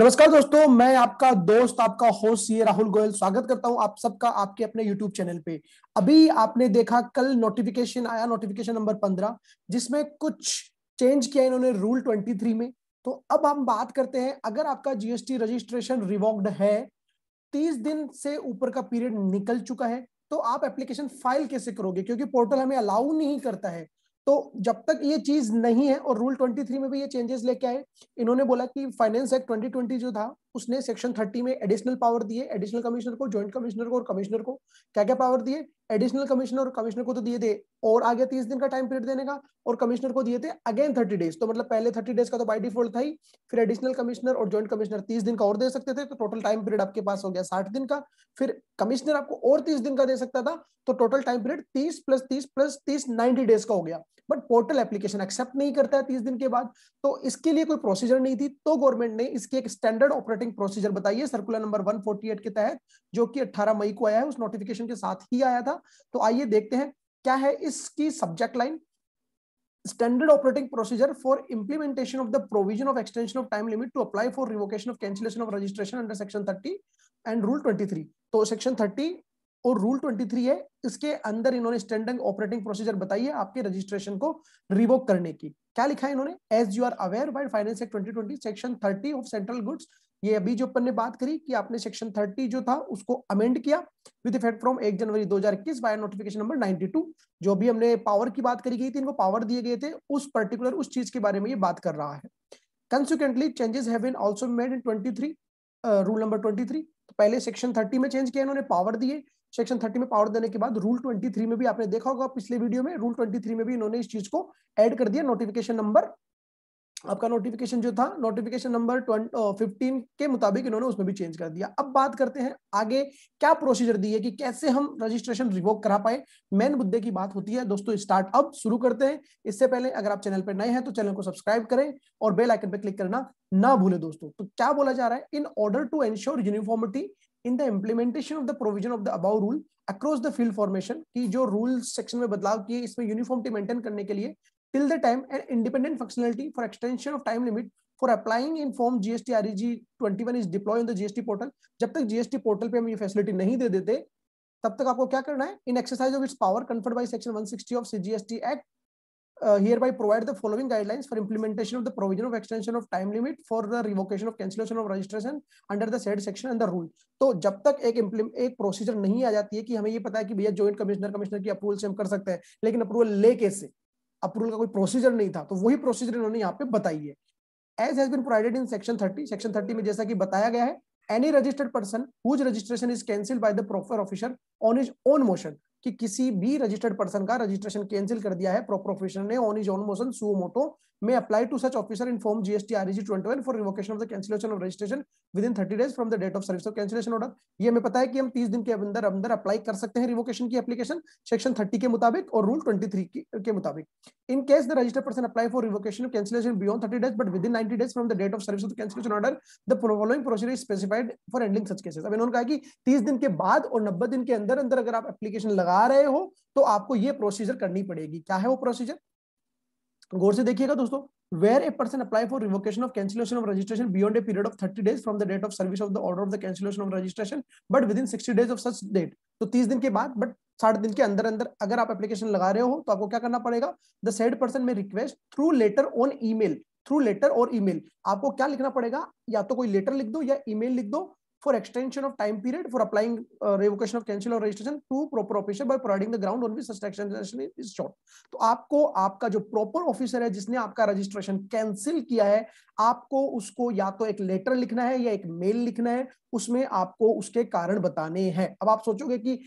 नमस्कार दोस्तों मैं आपका दोस्त आपका होस्ट ये राहुल गोयल स्वागत करता हूं आप सबका आपके अपने यूट्यूब चैनल पे अभी आपने देखा कल नोटिफिकेशन आया नोटिफिकेशन नंबर पंद्रह जिसमें कुछ चेंज किया इन्होंने रूल ट्वेंटी थ्री में तो अब हम बात करते हैं अगर आपका जीएसटी रजिस्ट्रेशन रिवॉक्ड है तीस दिन से ऊपर का पीरियड निकल चुका है तो आप एप्लीकेशन फाइल कैसे करोगे क्योंकि पोर्टल हमें अलाउ नहीं करता है तो जब तक ये चीज नहीं है और रूल 23 में भी ये चेंजेस लेके आए इन्होंने बोला कि फाइनेंस एक्ट 2020 जो था उसने सेक्शन 30 में एडिशनल पावर दिए एडिशनल कमिश्नर को ज्वाइंट कमिश्नर को और कमिश्नर को क्या क्या पावर दिए एडिशनल कमिश्नर और कमिश्नर को तो दिए थे और आ गया तीस दिन का टाइम पीरियड देने का और कमिश्नर को दिए थे अगेन थर्टी डेज तो मतलब पहले थर्टी डेज का तो बाई डिफॉल्ट था ही फिर एडिशनल कमिश्नर और ज्वाइंट कमिश्नर तीस दिन का और दे सकते थे तो टोटल टाइम पीरियड आपके पास हो गया साठ दिन का फिर कमिश्नर आपको और तीस दिन का दे सकता था तो टोटल टाइम पीरियड तीस प्लस तीस प्लस तीस नाइनटी डेज का हो गया बट पोर्टल एप्लीकेशन एक्सेप्ट नहीं करता है तीस दिन के बाद तो इसके लिए कोई प्रोसीजर नहीं थी तो गवर्नमेंट ने इसकी एक स्टैंडर्ड ऑपरेटिंग प्रोसीजर बताई है सर्कुलर नंबर वन के तहत जो कि अट्ठारह मई को आया है उस नोटिफिकेशन के साथ ही आया था था तो आइए देखते हैं क्या है इसकी subject line standard operating procedure for implementation of the provision of extension of time limit to apply for revocation of cancellation of registration under section thirty and rule twenty three तो सेक्शन थर्टी और rule 23 है इसके अंदर इन्होंने standard operating procedure बताई है आपके registration को रिवोक करने की क्या लिखा है इन्होंने as you are aware by finance act 2020 section 30 of central goods ये अभी जो अपन ने बात करी कि आपने सेक्शन 30 जो था उसको अमेंड किया with effect from 1 January 2021 by notification number 92 जो भी हमने पावर की बात करी गई थी इनको पावर दिए गए थे उस पर्टिकुलर उस चीज के बारे में ये बात कर रहा है consequently changes have been also made in 23 rule number 23 तो पहले सेक्शन 30 में चेंज किया इन्होंने पावर दिए सेक्शन 30 में पावर देने के बाद रूल 23 में भी आपने देखा होगा पिछले वीडियो में रूल 23 में भी इन्होंने इस चीज को ऐड कर दिया नोटिफिकेशन नंबर आपका नोटिफिकेशन जो था नोटिफिकेशन नंबर फिफ्टीन के मुताबिक इन्होंने उसमें भी चेंज कर दिया अब बात करते हैं आगे क्या प्रोसीजर दी है कि कैसे हम रजिस्ट्रेशन रिवोक करा पाए मेन मुद्दे की बात होती है दोस्तों स्टार्ट अब शुरू करते हैं इससे पहले अगर आप चैनल पर नए हैं तो चैनल को सब्सक्राइब करें और बेल आइकन पर क्लिक करना ना भूले दोस्तों तो क्या बोला जा रहा है in order to ensure uniformity in the implementation of the provision of the above rule across the field formation की जो रूल सेक्शन में बदलाव किए इसमें यूनिफॉर्मिटी मेंटेन करने के लिए till the time an independent functionality for extension of time limit for applying in form GST REG 21 is deployed on the GST portal जब तक GST portal पे हम ये facility नहीं दे देते तब तक आपको क्या करना है in exercise of its power conferred by section 160 of CGST Act uh, hereby provide the following guidelines for implementation of the provision of extension of time limit for the revocation of cancellation of registration under the said section and the rule to jab tak ek ek procedure nahi aa jati hai ki hame ye pata hai ki bhaiya joint commissioner commissioner ki approval se hum kar sakte hain lekin approval le kaise approval का कोई procedure नहीं था तो वही procedure इन्होंने यहाँ पे बताई है as has been provided in section thirty section thirty में जैसा कि बताया गया है any registered person whose registration is cancel by the proper officer on his own motion कि किसी भी रजिस्टर्ड पर्सन का रजिस्ट्रेशन कैंसिल कर दिया है प्रोफेशन ने on his own motion suo motu may apply to such officer in form GST RG twenty for revocation of the cancellation of registration with within thirty days from the date of service of cancellation order ये हमें पता है कि हम तीस दिन के अंदर अंदर अप्लाई कर सकते हैं रिवोकेशन की एप्लीकेशन सेक्शन थर्टी के मुताबिक और रूल ट्वेंटी थ्री के मुताबिक in case the registered person apply for revocation of cancellation beyond thirty days but within ninety days from the date of service of cancellation order the following procedure is specified for handling such cases अब इन्होंने कहा कि तीस दिन के बाद और नब्बे दिन के अंदर अंदर अगर आप एप्लीकेशन लगा करा रहे हो तो आपको ये प्रोसीजर करनी पड़ेगी क्या है वो प्रोसीजर गौर से देखिएगा दोस्तों where a person apply for revocation of cancellation of registration beyond a period of thirty days from the date of service of the order of the cancellation of registration but within sixty days of such date तो तीस दिन के बाद but साठ दिन के अंदर अंदर अगर आप एप्लीकेशन लगा रहे हो तो आपको क्या करना पड़ेगा the said person may request through letter on e through letter और ईमेल आपको क्या लिखना पड़ेगा या तो कोई लेटर लिख दो या ई मेल लिख दो for extension of time period for applying uh, revocation of cancel or registration to proper officer by providing the ground on which such action is short तो आपको आपका जो proper officer है जिसने आपका registration cancel किया है आपको उसको या तो एक लेटर लिखना है या एक मेल लिखना है उसमें आपको उसके कारण बताने हैं अब आप सोचोगे कि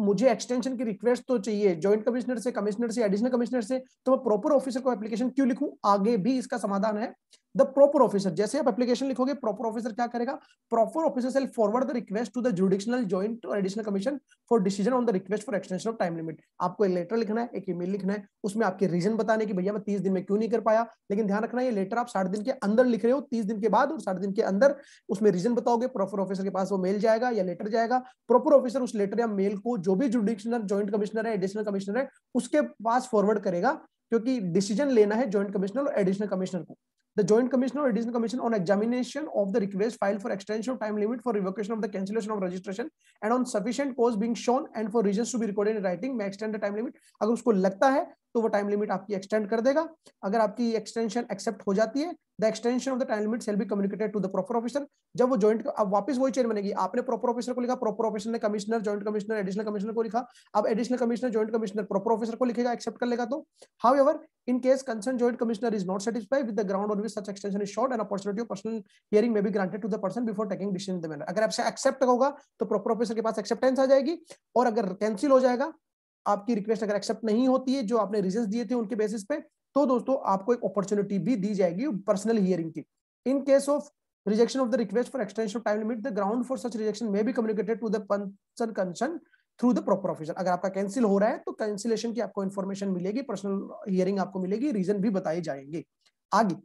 मुझे एक्सटेंशन की रिक्वेस्ट तो चाहिए ज्वाइंट कमिश्नर से कमिश्नर से एडिशनल कमिश्नर से तो मैं प्रॉपर ऑफिसर को एप्लीकेशन क्यों लिखू आगे भी इसका समाधान है द प्रॉपर ऑफिसर जैसे आप एप्लीकेशन लिखोगे प्रॉपर ऑफिसर क्या करेगा proper officer shall forward the request to the judicial joint और additional commission for decision on the request for extension of time limit आपको एक लेटर लिखना है एक ईमेल लिखना है उसमें आपके रीजन बताने की भैया मैं तीस दिन में क्यों नहीं कर पाया लेकिन ध्यान रखना ये लेटर आप साठ दिन के अंदर लिख रहे हो तीस दिन के बाद और साठ दिन के अंदर उसमें रीजन बताओगे प्रॉपर ऑफिसर के पास वो मेल जाएगा या लेटर जाएगा प्रॉपर ऑफिसर उस लेटर या मेल को जो भी जुडिशनर ज्वाइंट कमिश्नर है एडिशनल कमिश्नर है उसके पास फॉरवर्ड करेगा क्योंकि डिसीजन लेना है ज्वाइंट कमिश्नर और एडिशनल कमिश्नर को the joint commissioner or additional commissioner on examination of the request filed for extension of time limit for revocation of the cancellation of registration and on sufficient cause being shown and for reasons to be recorded in writing may extend the time limit अगर उसको लगता है तो वो time limit आपकी extend कर देगा अगर आपकी extension accept हो जाती है the extension of the time limit shall be communicated to the proper officer जब वो जॉइंट अब वापस वही चेन बनेगी आपने प्रॉपर ऑफिसर को लिखा प्रॉपर ऑफिसर ने commissioner joint commissioner additional commissioner को लिखा अब additional commissioner joint commissioner proper officer को लिखेगा एक्सेप्ट कर लेगा तो however in case concern joint commissioner is not satisfied with the ground on which such extension is sought and opportunity of personal hearing may be granted to the person before taking decision the manner अगर आपसे accept होगा तो proper officer के पास acceptance आ जाएगी और अगर cancel हो जाएगा आपकी रिक्वेस्ट अगर एक्सेप्ट नहीं होती है जो आपने रीजंस दिए थे उनके बेसिस पे तो दोस्तों आपको एक अपॉर्चुनिटी भी दी जाएगी पर्सनल हियरिंग की in case of rejection of the request for extension time limit the ground for such rejection may be communicated to the person concern through the proper officer अगर आपका कैंसिल हो रहा है तो कैंसिलेशन की आपको इन्फॉर्मेशन मिलेगी पर्सनल हियरिंग आपको मिलेगी रीजन भी बताए जाएंगे आगे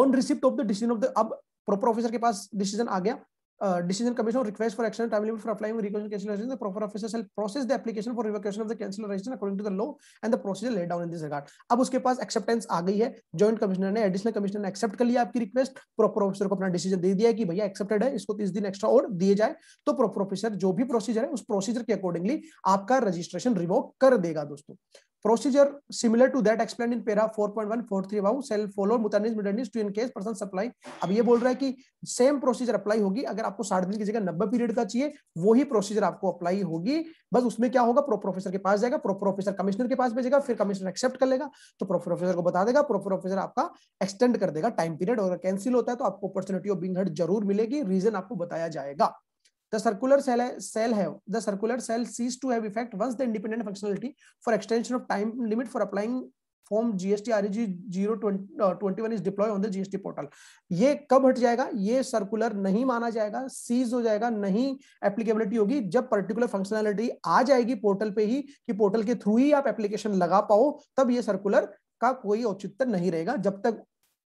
on receipt of the decision of the अब प्रॉपर ऑफिसर के पास डिसीजन आ गया Uh, decision commission or request for action time limit for applying revocation cancellation the proper officer shall process the application for revocation of the cancellation according to the law and the procedure laid down in this regard ab uske paas acceptance aa gayi hai joint commissioner ne additional commissioner ne accept kar liya aapki request proper officer ko apna decision de diya hai ki bhaiya accepted है इसको 30 दिन extra और दिए जाए तो proper officer जो भी procedure है उस प्रोसीजर के अकॉर्डिंगली आपका रजिस्ट्रेशन रिवोक कर देगा दोस्तों Procedure similar to that explained in para 4.1, 4.3 above shall follow mutualism indemnity to in case person supply. अब ये बोल रहा है कि सेम प्रोसीजर अप्लाई होगी अगर आपको साठ दिन की जगह नब्बे पीरियड का चाहिए वही प्रोसीजर आपको अप्लाई होगी बस उसमें क्या होगा प्रो प्रोफेसर के पास जाएगा प्रो प्रोफेसर कमिश्नर के पास भेजेगा फिर कमिश्नर एक्सेप्ट कर लेगा तो प्रो प्रोफेसर को बता देगा प्रो प्रोफेसर आपका एक्सटेंड कर देगा टाइम पीरियड और कैंसिल होता है तो आपको अपॉर्चुनिटी ऑफ बिंग जरूर मिलेगी रीजन आपको बताया जाएगा The circular cell, cell have the circular cell cease to have effect once the independent functionality for extension of time limit for applying form GST R G zero twenty one is deploy on the GST portal ये कब हट जाएगा ये circular नहीं माना जाएगा seize हो जाएगा नहीं एप्लीकेबिलिटी होगी जब पर्टिकुलर फंक्शनैलिटी आ जाएगी पोर्टल पे ही कि पोर्टल के थ्रू ही आप एप्लीकेशन लगा पाओ तब ये सर्कुलर का कोई औचित्य नहीं रहेगा जब तक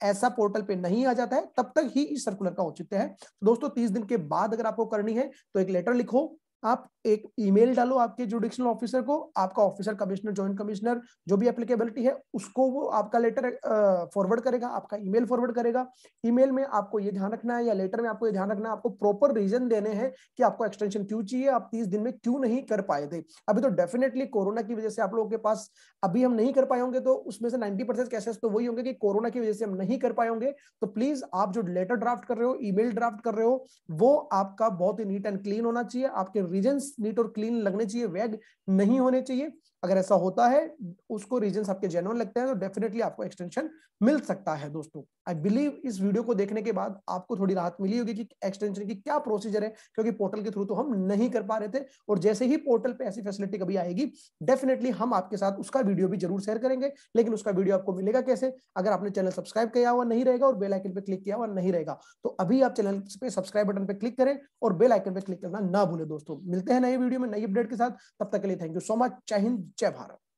ऐसा पोर्टल पे नहीं आ जाता है तब तक ही इस सर्कुलर का औचित्य है तो दोस्तों तीस दिन के बाद अगर आपको करनी है तो एक लेटर लिखो आप एक ईमेल डालो आपके जुडिशल ऑफिसर को आपका ऑफिसर कमिश्नर ज्वाइंट कमिश्नर जो भी एप्लीकेबिलिटी है उसको वो आपका लेटर फॉरवर्ड करेगा आपका ईमेल फॉरवर्ड करेगा ईमेल में आपको ये ध्यान रखना है या लेटर में आपको ये ध्यान रखना है आपको प्रॉपर रीजन देने हैं कि आपको एक्सटेंशन क्यों चाहिए आप तीस दिन में क्यों नहीं कर पाए थे अभी तो डेफिनेटली कोरोना की वजह से आप लोगों के पास अभी हम नहीं कर पाए होंगे तो उसमें से नाइन्टी परसेंट तो वही होंगे कि कोरोना की वजह से हम नहीं कर पाए होंगे तो प्लीज आप जो लेटर ड्राफ्ट कर रहे हो ई ड्राफ्ट कर रहे हो वो आपका बहुत ही नीट एंड क्लीन होना चाहिए आपके रीजन नीट और क्लीन लगने चाहिए वैग नहीं होने चाहिए अगर ऐसा होता है उसको रीजन आपके जेनवन लगते हैं तो डेफिनेटली आपको एक्सटेंशन मिल सकता है दोस्तों आई बिलीव इस वीडियो को देखने के बाद आपको थोड़ी राहत मिली होगी कि एक्सटेंशन की क्या प्रोसीजर है क्योंकि पोर्टल के थ्रू तो हम नहीं कर पा रहे थे और जैसे ही पोर्टल पे ऐसी फैसिलिटी कभी आएगी डेफिनेटली हम आपके साथ उसका वीडियो भी जरूर शेयर करेंगे लेकिन उसका वीडियो आपको मिलेगा कैसे अगर आपने चैनल सब्सक्राइब किया हुआ नहीं रहेगा और बेलाइकन पर क्लिक किया हुआ नहीं रहेगा तो अभी आप चैनल पर सब्सक्राइब बटन पर क्लिक करें और बेल आइकन पे क्लिक करना ना भूले दोस्तों मिलते हैं नए वीडियो में नई अपडेट के साथ तब तक के लिए थैंक यू सो मच चाहिए जय भारत